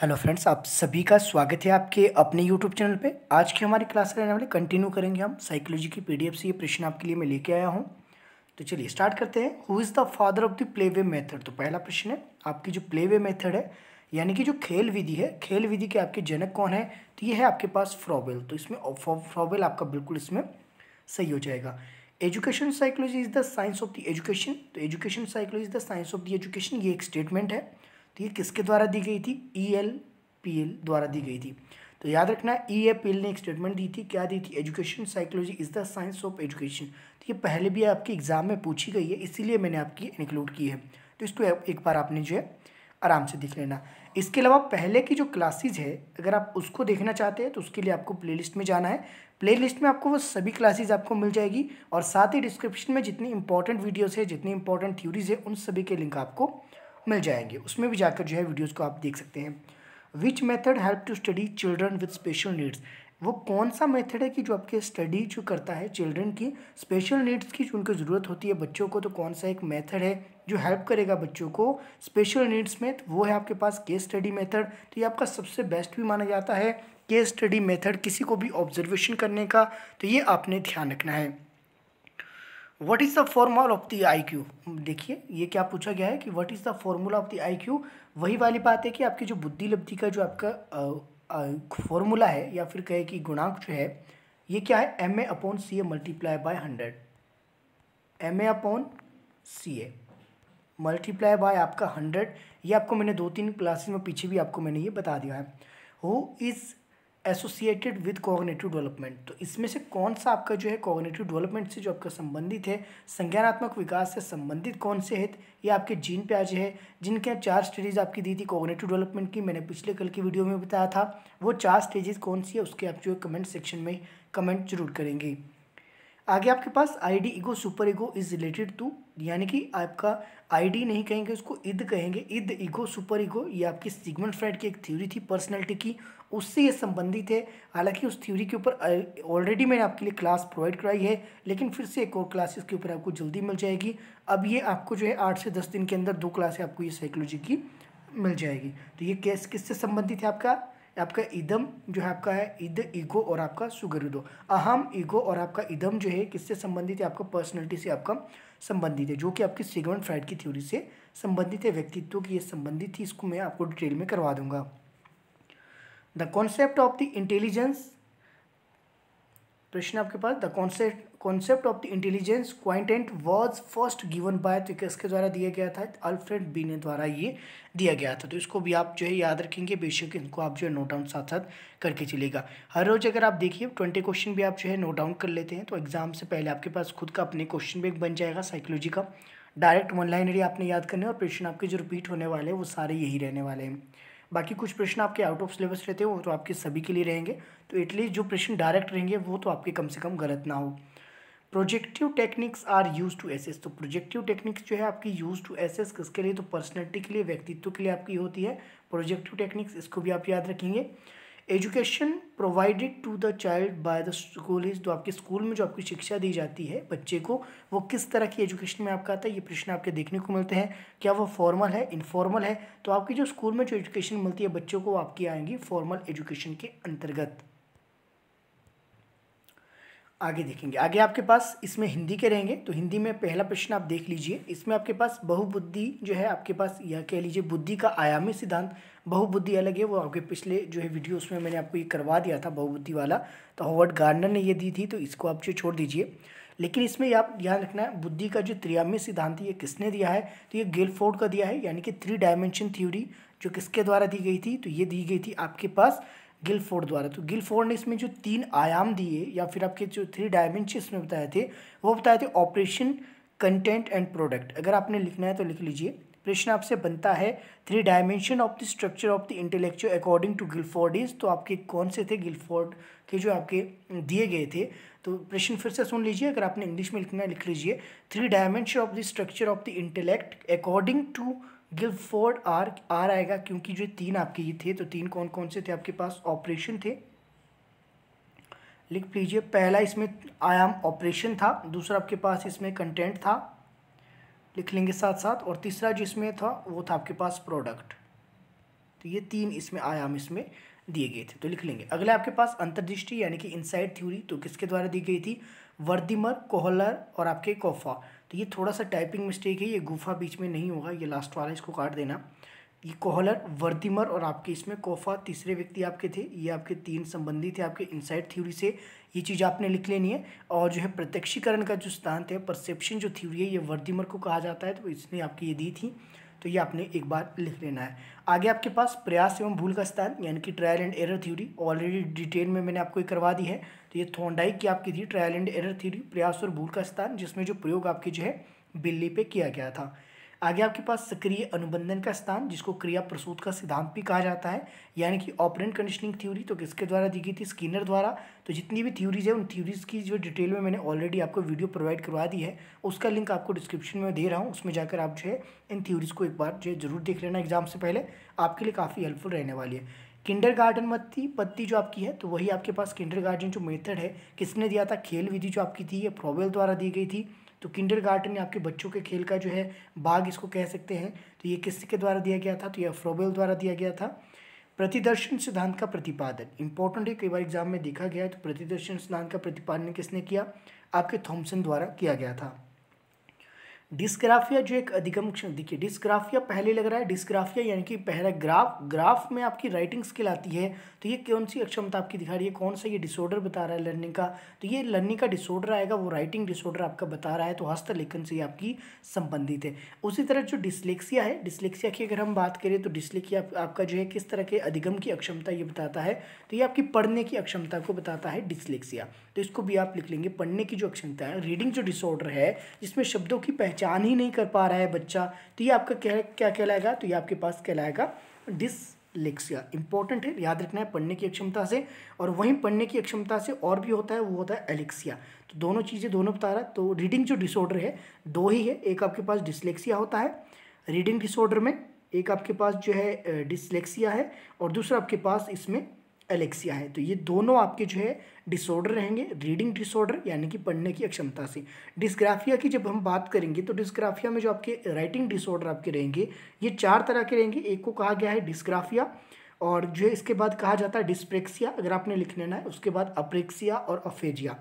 hello friends आप सभी का स्वागत है आपके अपने यूट्यूब चैनल पे आज की हमारी क्लास रहने वाले कंटिन्यू करेंगे हम साइकोलॉजी की पीडीएफ से ये प्रश्न आपके लिए मैं लेके आया हूँ तो चलिए स्टार्ट करते हैं who is the father of the play way method तो पहला प्रश्न है आपकी जो प्ले वे मेथड है यानी कि जो खेल विधि है खेल विधि के आपके जनक कौन है तो ये है आपके पास फ्रॉबेल तो इसमें फ्रॉबेल आपका बिल्कुल इसमें सही हो जाएगा education psychology is the science of the education तो education psychology is the science of the education ये एक स्टेटमेंट है ठीक है किसके द्वारा दी गई थी ई एल पी एल द्वारा दी गई थी तो याद रखना ई ए पी एल ने एक स्टेटमेंट दी थी क्या दी थी education psychology is the science of education तो ये पहले भी आपके एग्जाम में पूछी गई है इसीलिए मैंने आपकी इंक्लूड की है तो इसको एक बार आपने जो है आराम से देख लेना इसके अलावा पहले की जो क्लासेज है अगर आप उसको देखना चाहते हैं तो उसके लिए आपको प्ले में जाना है प्ले में आपको वो सभी क्लासेज आपको मिल जाएगी और साथ ही डिस्क्रिप्शन में जितनी इंपॉर्टेंट वीडियोज़ है जितनी इंपॉर्टेंट थ्योरीज है उन सभी के लिंक आपको मिल जाएंगे उसमें भी जाकर जो है वीडियोज़ को आप देख सकते हैं which method help to study children with special needs वो कौन सा मेथड है कि जो आपके स्टडी जो करता है चिल्ड्रन की स्पेशल नीड्स की जो उनको ज़रूरत होती है बच्चों को तो कौन सा एक मेथड है जो हेल्प करेगा बच्चों को स्पेशल नीड्स में तो वो है आपके पास केस स्टडी मेथड तो ये आपका सबसे बेस्ट भी माना जाता है केस स्टडी मेथड किसी को भी ऑब्जर्वेशन करने का तो ये आपने ध्यान रखना है what is the formula of the I Q देखिए ये क्या पूछा गया है कि what is the formula of the I Q वही वाली बात है कि आपकी जो बुद्धि लब्धि का जो आपका फॉर्मूला है या फिर कहे कि गुणांक जो है ये क्या है M A upon C A multiply by hundred M A upon C A multiply by आपका हंड्रेड ये आपको मैंने दो तीन क्लासेस में पीछे भी आपको मैंने ये बता दिया है who is associated with cognitive development तो इसमें से कौन सा आपका जो है कॉग्नेटिव डेवलपमेंट से जो आपका संबंधित है संज्ञानात्मक विकास से संबंधित कौन से हित ये आपके जीन पे आज है जिनके चार स्टेजेज आपकी दी थी कॉग्नेटिव डेवलपमेंट की मैंने पिछले कल की वीडियो में बताया था वो चार स्टेजेस कौन सी है उसके आप जो है कमेंट सेक्शन में कमेंट जरूर करेंगे आगे आपके पास id ego super ego is related to यानी कि आपका आईडी नहीं कहेंगे उसको इद कहेंगे इद ईगो सुपर ईगो ये आपकी सिगमंड फ्रेड की एक थ्योरी थी पर्सनैलिटी की उससे ये संबंधित है हालांकि उस थ्योरी के ऊपर ऑलरेडी मैंने आपके लिए क्लास प्रोवाइड कराई है लेकिन फिर से एक और क्लास इसके ऊपर आपको जल्दी मिल जाएगी अब ये आपको जो है आठ से दस दिन के अंदर दो क्लासें आपको ये साइकोलॉजी की मिल जाएगी तो ये केस किससे संबंधित है आपका आपका इदम जो है आपका है इद ईगो और आपका सुगरुदो अहम ईगो और आपका इदम जो है किससे संबंधित है आपका पर्सनैलिटी से आपका संबंधित है जो कि आपकी सिगमंड फ्राइड की थ्योरी से संबंधित है व्यक्तित्व की ये संबंधित थी इसको मैं आपको डिटेल में करवा दूंगा the concept of the intelligence प्रश्न आपके पास the concept concept of the intelligence quotient was first given by तो किसके द्वारा दिया गया था अल्फ्रेड बी ने द्वारा ये दिया गया था तो इसको भी आप जो है याद रखेंगे बेशक इनको आप जो है नोट डाउन साथ साथ करके चलेगा हर रोज अगर आप देखिए ट्वेंटी क्वेश्चन भी आप जो है नोट डाउन कर लेते हैं तो एग्जाम से पहले आपके पास खुद का अपने क्वेश्चन भी बन जाएगा साइकोलॉजी का डायरेक्ट वन लाइन आपने याद करने और प्रश्न आपके जो रिपीट होने वाले हैं वो सारे यही रहने वाले हैं बाकी कुछ प्रश्न आपके आउट ऑफ सिलेबस रहते हैं वो तो आपके सभी के लिए रहेंगे तो एटलीस्ट जो प्रश्न डायरेक्ट रहेंगे वो तो आपके कम से कम गलत ना हो projective techniques are use to assess तो प्रोजेक्टिव टेक्निक्स जो है आपकी यूज टू एसेस किसके लिए तो पर्सनैलिटी के लिए व्यक्तित्व के लिए आपकी होती है प्रोजेक्टिव टेक्निक्स इसको भी आप याद रखेंगे education provided to the child by the school is तो आपके स्कूल में जो आपकी शिक्षा दी जाती है बच्चे को वो किस तरह की एजुकेशन में आपका आता है ये प्रश्न आपके देखने को मिलते हैं क्या वो फॉर्मल है इनफॉर्मल है तो आपकी जो स्कूल में जो एजुकेशन मिलती है बच्चों को आपकी आएंगी फॉर्मल एजुकेशन के अंतर्गत आगे देखेंगे आगे आपके पास इसमें हिंदी के रहेंगे तो हिंदी में पहला प्रश्न आप देख लीजिए इसमें आपके पास बहुबुद्धि जो है आपके पास यह कह लीजिए बुद्धि का आयामी सिद्धांत बहुबुद्धि अलग है वो आपके पिछले जो है वीडियो उसमें मैंने आपको ये करवा दिया था बहुबुद्धि वाला तो हॉवर्ड गार्डनर ने ये दी थी तो इसको आप जो छोड़ दीजिए लेकिन इसमें आप ध्यान रखना है बुद्धि का जो त्रियामी सिद्धांत ये किसने दिया है तो ये गेलफोर्ड का दिया है यानी कि थ्री डायमेंशन थ्योरी जो किसके द्वारा दी गई थी तो ये दी गई थी आपके पास गिलफोर्ड द्वारा तो गिलफोर्ड ने इसमें जो तीन आयाम दिए या फिर आपके जो थ्री डायमेंशन में बताए थे वो बताए थे ऑपरेशन कंटेंट एंड प्रोडक्ट अगर आपने लिखना है तो लिख लीजिए प्रश्न आपसे बनता है three dimension of the structure of the intellectual according to Guilford is तो आपके कौन से थे गिलफोर्ड के जो आपके दिए गए थे तो प्रश्न फिर से सुन लीजिए अगर आपने इंग्लिश में लिखना है लिख लीजिए three dimension of the structure of the intellect according to Guilford are are आएगा क्योंकि जो तीन आपके ये थे तो तीन कौन कौन से थे आपके पास ऑपरेशन थे लिख लीजिए पहला इसमें आयाम ऑपरेशन था दूसरा आपके पास इसमें कंटेंट था लिख लेंगे साथ साथ और तीसरा जिसमें था वो था आपके पास प्रोडक्ट तो ये तीन इसमें आयाम इसमें दिए गए थे तो लिख लेंगे अगला आपके पास अंतर्दृष्टि यानी कि इनसाइड थ्योरी तो किसके द्वारा दी गई थी वर्दिमर कोहलर और आपके कोफा तो ये थोड़ा सा टाइपिंग मिस्टेक है ये गुफा बीच में नहीं होगा ये लास्ट वाला इसको काट देना ये कोहलर वर्तिमर और आपके इसमें कोफा तीसरे व्यक्ति आपके थे ये आपके तीन संबंधी थे आपके इनसाइड थ्योरी से ये चीज़ आपने लिख लेनी है और जो है प्रत्यक्षीकरण का जो स्थान है परसेप्शन जो थ्योरी है ये वर्दिमर को कहा जाता है तो इसने आपकी ये दी थी तो ये आपने एक बार लिख लेना है आगे आपके पास प्रयास एवं भूल का स्थान यानी कि trial and error theory already detail में मैंने आपको ये करवा दी है तो ये थोंडाई की आपकी थी ट्रायल एंड एरर थ्योरी प्रयास और भूल का स्थान जिसमें जो प्रयोग आपकी जो है बिल्ली पे किया गया था आगे आपके पास सक्रिय अनुबंधन का स्थान जिसको क्रिया प्रसूत का सिद्धांत भी कहा जाता है यानी कि ऑपरेंट कंडीशनिंग थ्योरी तो किसके द्वारा दी गई थी स्किनर द्वारा तो जितनी भी थ्योरीज है उन थ्योरीज की जो डिटेल में मैंने ऑलरेडी आपको वीडियो प्रोवाइड करवा दी है उसका लिंक आपको डिस्क्रिप्शन में दे रहा हूँ उसमें जाकर आप जो है इन थ्योरीज को एक बार जो है जरूर देख लेना एग्जाम से पहले आपके लिए काफ़ी हेल्पफुल रहने वाली है किंडर गार्डन मत्ती पत्ती जो आपकी है तो वही आपके पास किंडर गार्डन जो मेथड है किसने दिया था खेल विधि जो आपकी थी ये प्रोवेल द्वारा दी गई थी तो किंडर गार्डन आपके बच्चों के खेल का जो है बाग इसको कह सकते हैं तो ये किसके द्वारा दिया गया था तो यह फ्रोबेल द्वारा दिया गया था प्रतिदर्शन सिद्धांत का प्रतिपादन इंपॉर्टेंट है कई बार एग्जाम में देखा गया है तो प्रतिदर्शन सिद्धांत का प्रतिपादन किसने किया आपके थॉमसन द्वारा किया गया था डिस्ग्राफिया जो एक अधिगम देखिए डिस्ग्राफिया पहले लग रहा है डिस्ग्राफिया यानी कि पहला ग्राफ ग्राफ में आपकी राइटिंग स्किल आती है तो ये कौन सी अक्षमता आपकी दिखा रही है कौन सा ये डिसऑर्डर बता रहा है लर्निंग का तो ये लर्निंग का डिसऑर्डर आएगा वो राइटिंग डिसऑर्डर आपका बता रहा है तो हस्तलेखन से आपकी संबंधित है उसी तरह जो डिस्लेक्सिया है डिस्लेक्सिया की अगर हम बात करें तो डिस्लेक्सिया आपका जो है किस तरह के अधिगम की अक्षमता ये बताता है तो ये आपकी पढ़ने की अक्षमता को बताता है डिस्लेक्सिया तो इसको भी आप लिख लेंगे पढ़ने की जो अक्षमता है रीडिंग जो डिसऑर्डर है जिसमें शब्दों की पहचान ही नहीं कर पा रहा है बच्चा तो ये आपका क्या क्या कहलाएगा तो ये आपके पास कहलाएगा डिसलेक्सिया इंपॉर्टेंट है याद रखना है पढ़ने की अक्षमता से और वहीं पढ़ने की अक्षमता से और भी होता है वो होता है एलेक्सिया तो दोनों चीज़ें दोनों बता रहा तो रीडिंग जो डिसऑर्डर है दो ही है एक आपके पास डिसलेक्सिया होता है रीडिंग डिसऑर्डर में एक आपके पास जो है डिसलेक्सिया है और दूसरा आपके पास इसमें एलेक्सिया है तो ये दोनों आपके जो है डिसऑर्डर रहेंगे रीडिंग डिसऑर्डर यानी कि पढ़ने की अक्षमता से डिस्ग्राफिया की जब हम बात करेंगे तो डिस्ग्राफिया में जो आपके राइटिंग डिसऑर्डर आपके रहेंगे ये चार तरह के रहेंगे एक को कहा गया है डिस्ग्राफिया और जो है इसके बाद कहा जाता है डिस्प्रेक्सिया अगर आपने लिख लेना है उसके बाद अप्रेक्सिया और अफेजिया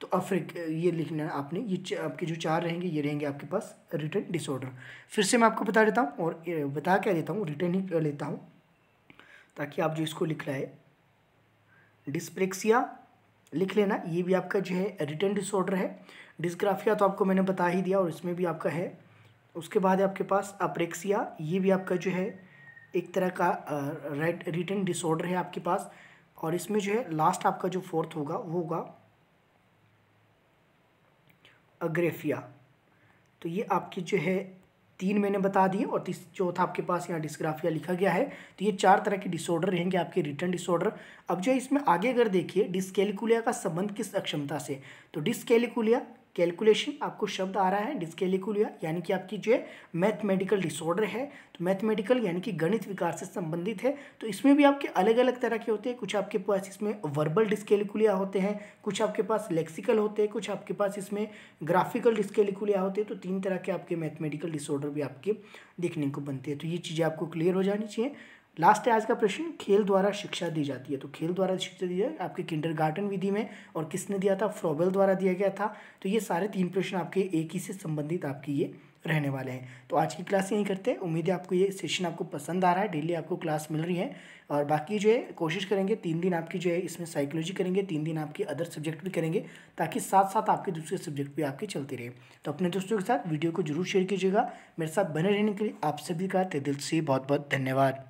तो अफ्रिक ये लिख लेना आपने ये आपके जो चार रहेंगे ये रहेंगे आपके पास रिटर्न डिसऑर्डर फिर से मैं आपको बता देता हूँ और बता क्या देता हूँ रिटर्न ही लेता हूँ ताकि आप जो इसको लिख रहा है डिस्प्रेक्सिया लिख लेना ये भी आपका जो है रिटर्न डिसऑर्डर है डिस्ग्राफिया तो आपको मैंने बता ही दिया और इसमें भी आपका है उसके बाद आपके पास अप्रेक्सिया ये भी आपका जो है एक तरह का राइट रिटर्न डिसऑर्डर है आपके पास और इसमें जो है लास्ट आपका जो फोर्थ होगा वो होगा अग्रेफिया तो ये आपकी जो है तीन मैंने बता दिए और तीस चौथा आपके पास यहाँ डिस्ग्राफिया लिखा गया है तो ये चार तरह के डिसऑर्डर रहेंगे आपके रिटर्न डिसऑर्डर अब जो है इसमें आगे अगर देखिए डिस्केलिकुलिया का संबंध किस अक्षमता से तो डिस्केलिकुलिया कैलकुलेशन आपको शब्द आ रहा है डिस्केलिकुलिया यानी कि आपकी जो है मैथमेटिकल डिसऑर्डर है तो मैथमेटिकल यानी कि गणित विकार से संबंधित है तो इसमें भी आपके अलग अलग तरह के होते हैं कुछ आपके पास इसमें वर्बल डिस्केलिकुलिया होते हैं कुछ आपके पास लेक्सिकल होते हैं कुछ आपके पास इसमें ग्राफिकल डिस्केलिकुलिया होते हैं तो तीन तरह के आपके मैथमेटिकल डिसऑर्डर भी आपके देखने को बनते हैं तो ये चीज़ें आपको क्लियर हो जानी चाहिए लास्ट है आज का प्रश्न खेल द्वारा शिक्षा दी जाती है तो खेल द्वारा शिक्षा दी जाए आपके किंडर गार्डन विधि में और किसने दिया था फ्रॉबेल द्वारा दिया गया था तो ये सारे तीन प्रश्न आपके एक ही से संबंधित आपकी ये रहने वाले हैं तो आज की क्लास यहीं करते हैं उम्मीद है आपको ये सेशन आपको पसंद आ रहा है डेली आपको क्लास मिल रही है और बाकी जो है कोशिश करेंगे तीन दिन आपकी जो है इसमें साइकोलॉजी करेंगे तीन दिन आपके अदर सब्जेक्ट भी करेंगे ताकि साथ साथ आपके दूसरे सब्जेक्ट भी आपके चलते रहे तो अपने दोस्तों के साथ वीडियो को जरूर शेयर कीजिएगा मेरे साथ बने रहने के लिए आप सभी का तय दिल से बहुत बहुत धन्यवाद